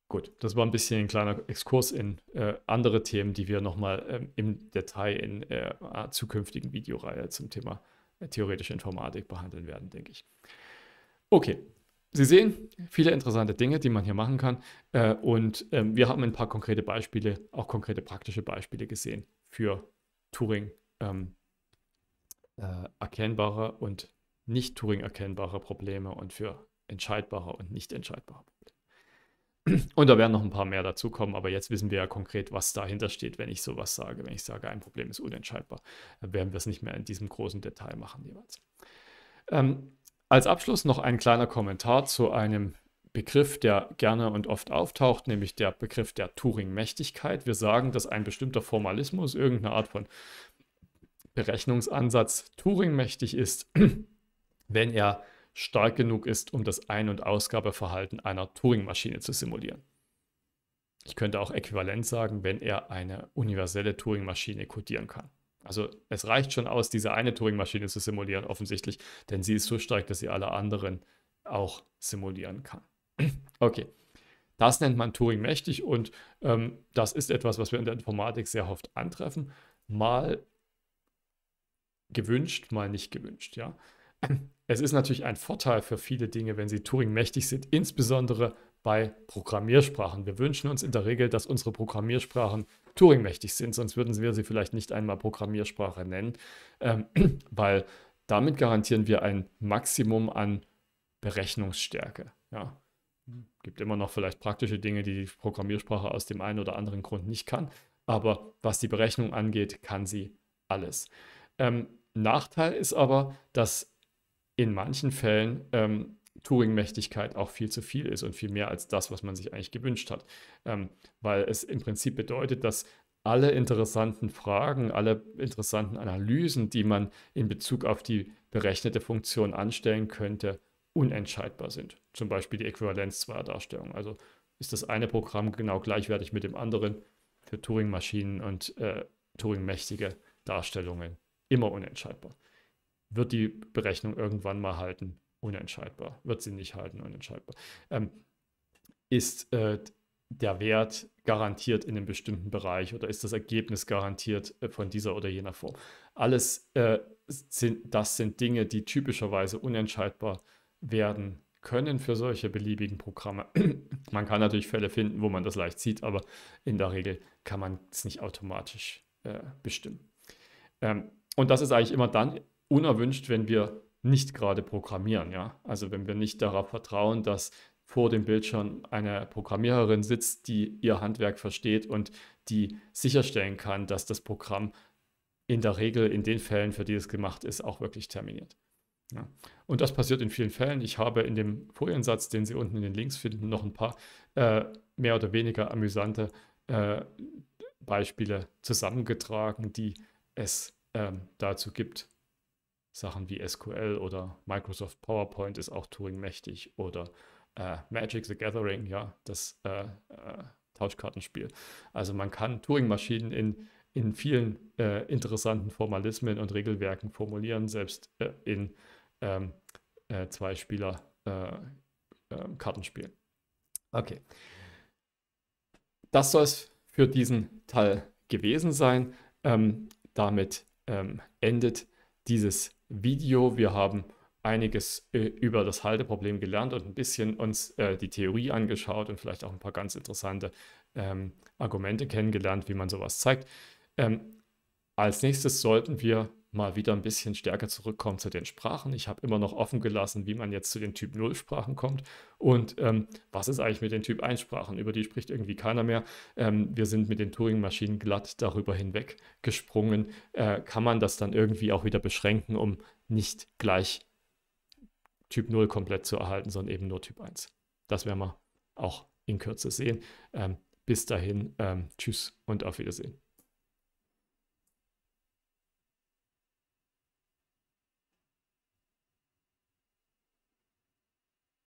gut, das war ein bisschen ein kleiner Exkurs in äh, andere Themen, die wir nochmal ähm, im Detail in äh, einer zukünftigen Videoreihe zum Thema äh, theoretische Informatik behandeln werden, denke ich. Okay, Sie sehen viele interessante Dinge, die man hier machen kann. Äh, und ähm, wir haben ein paar konkrete Beispiele, auch konkrete praktische Beispiele gesehen für Turing ähm, äh, erkennbare und nicht Turing erkennbare Probleme und für entscheidbare und nicht entscheidbare Probleme. <clears throat> Und da werden noch ein paar mehr dazukommen, aber jetzt wissen wir ja konkret, was dahinter steht, wenn ich sowas sage. Wenn ich sage, ein Problem ist unentscheidbar, äh, werden wir es nicht mehr in diesem großen Detail machen jeweils. Ähm, als Abschluss noch ein kleiner Kommentar zu einem Begriff, der gerne und oft auftaucht, nämlich der Begriff der Turing-Mächtigkeit. Wir sagen, dass ein bestimmter Formalismus, irgendeine Art von Berechnungsansatz Turing-mächtig ist, <clears throat> wenn er stark genug ist, um das Ein- und Ausgabeverhalten einer Turing-Maschine zu simulieren. Ich könnte auch äquivalent sagen, wenn er eine universelle Turing-Maschine codieren kann. Also es reicht schon aus, diese eine Turing-Maschine zu simulieren, offensichtlich, denn sie ist so stark, dass sie alle anderen auch simulieren kann. <clears throat> okay. Das nennt man Turing mächtig und ähm, das ist etwas, was wir in der Informatik sehr oft antreffen. Mal gewünscht, mal nicht gewünscht, ja. <clears throat> Es ist natürlich ein Vorteil für viele Dinge, wenn sie Turing mächtig sind, insbesondere bei Programmiersprachen. Wir wünschen uns in der Regel, dass unsere Programmiersprachen Turing-mächtig sind, sonst würden wir sie vielleicht nicht einmal Programmiersprache nennen, ähm, <clears throat> weil damit garantieren wir ein Maximum an Berechnungsstärke. Ja. Gibt immer noch vielleicht praktische Dinge, die die Programmiersprache aus dem einen oder anderen Grund nicht kann, aber was die Berechnung angeht, kann sie alles. Ähm, Nachteil ist aber, dass in manchen Fällen ähm, Turing-Mächtigkeit auch viel zu viel ist und viel mehr als das, was man sich eigentlich gewünscht hat. Ähm, weil es im Prinzip bedeutet, dass alle interessanten Fragen, alle interessanten Analysen, die man in Bezug auf die berechnete Funktion anstellen könnte, unentscheidbar sind. Zum Beispiel die Äquivalenz zweier Darstellungen. Also ist das eine Programm genau gleichwertig mit dem anderen für Turing-Maschinen und äh, Turing-mächtige Darstellungen. Immer unentscheidbar. Wird die Berechnung irgendwann mal halten? unentscheidbar, wird sie nicht halten, unentscheidbar, ähm, ist äh, der Wert garantiert in einem bestimmten Bereich oder ist das Ergebnis garantiert äh, von dieser oder jener Form. Alles äh, sind, das sind Dinge, die typischerweise unentscheidbar werden können für solche beliebigen Programme. <clears throat> man kann natürlich Fälle finden, wo man das leicht sieht, aber in der Regel kann man es nicht automatisch äh, bestimmen. Ähm, und das ist eigentlich immer dann unerwünscht, wenn wir nicht gerade programmieren. Ja? Also wenn wir nicht darauf vertrauen, dass vor dem Bildschirm eine Programmiererin sitzt, die ihr Handwerk versteht und die sicherstellen kann, dass das Programm in der Regel in den Fällen, für die es gemacht ist, auch wirklich terminiert. Ja. Und das passiert in vielen Fällen. Ich habe in dem Foliensatz, den Sie unten in den Links finden, noch ein paar äh, mehr oder weniger amüsante äh, Beispiele zusammengetragen, die es ähm, dazu gibt. Sachen wie SQL oder Microsoft PowerPoint ist auch Turing mächtig oder äh, Magic the Gathering, ja, das äh, äh, Tauschkartenspiel. Also man kann Turing-Maschinen in, in vielen äh, interessanten Formalismen und Regelwerken formulieren, selbst äh, in ähm, äh, zwei Spieler ähm, Kartenspielen. Okay. Das soll es für diesen Teil gewesen sein. Ähm, damit ähm, endet dieses Video. Wir haben einiges äh, über das Halteproblem gelernt und ein bisschen uns äh, die Theorie angeschaut und vielleicht auch ein paar ganz interessante ähm, Argumente kennengelernt, wie man sowas zeigt. Ähm, als nächstes sollten wir mal wieder ein bisschen stärker zurückkommen zu den Sprachen. Ich habe immer noch offen gelassen, wie man jetzt zu den Typ 0 Sprachen kommt und ähm, was ist eigentlich mit den Typ 1 Sprachen, über die spricht irgendwie keiner mehr. Ähm, wir sind mit den Turing-Maschinen glatt darüber hinweg gesprungen. Äh, kann man das dann irgendwie auch wieder beschränken, um nicht gleich Typ 0 komplett zu erhalten, sondern eben nur Typ 1? Das werden wir auch in Kürze sehen. Ähm, bis dahin, ähm, tschüss und auf Wiedersehen.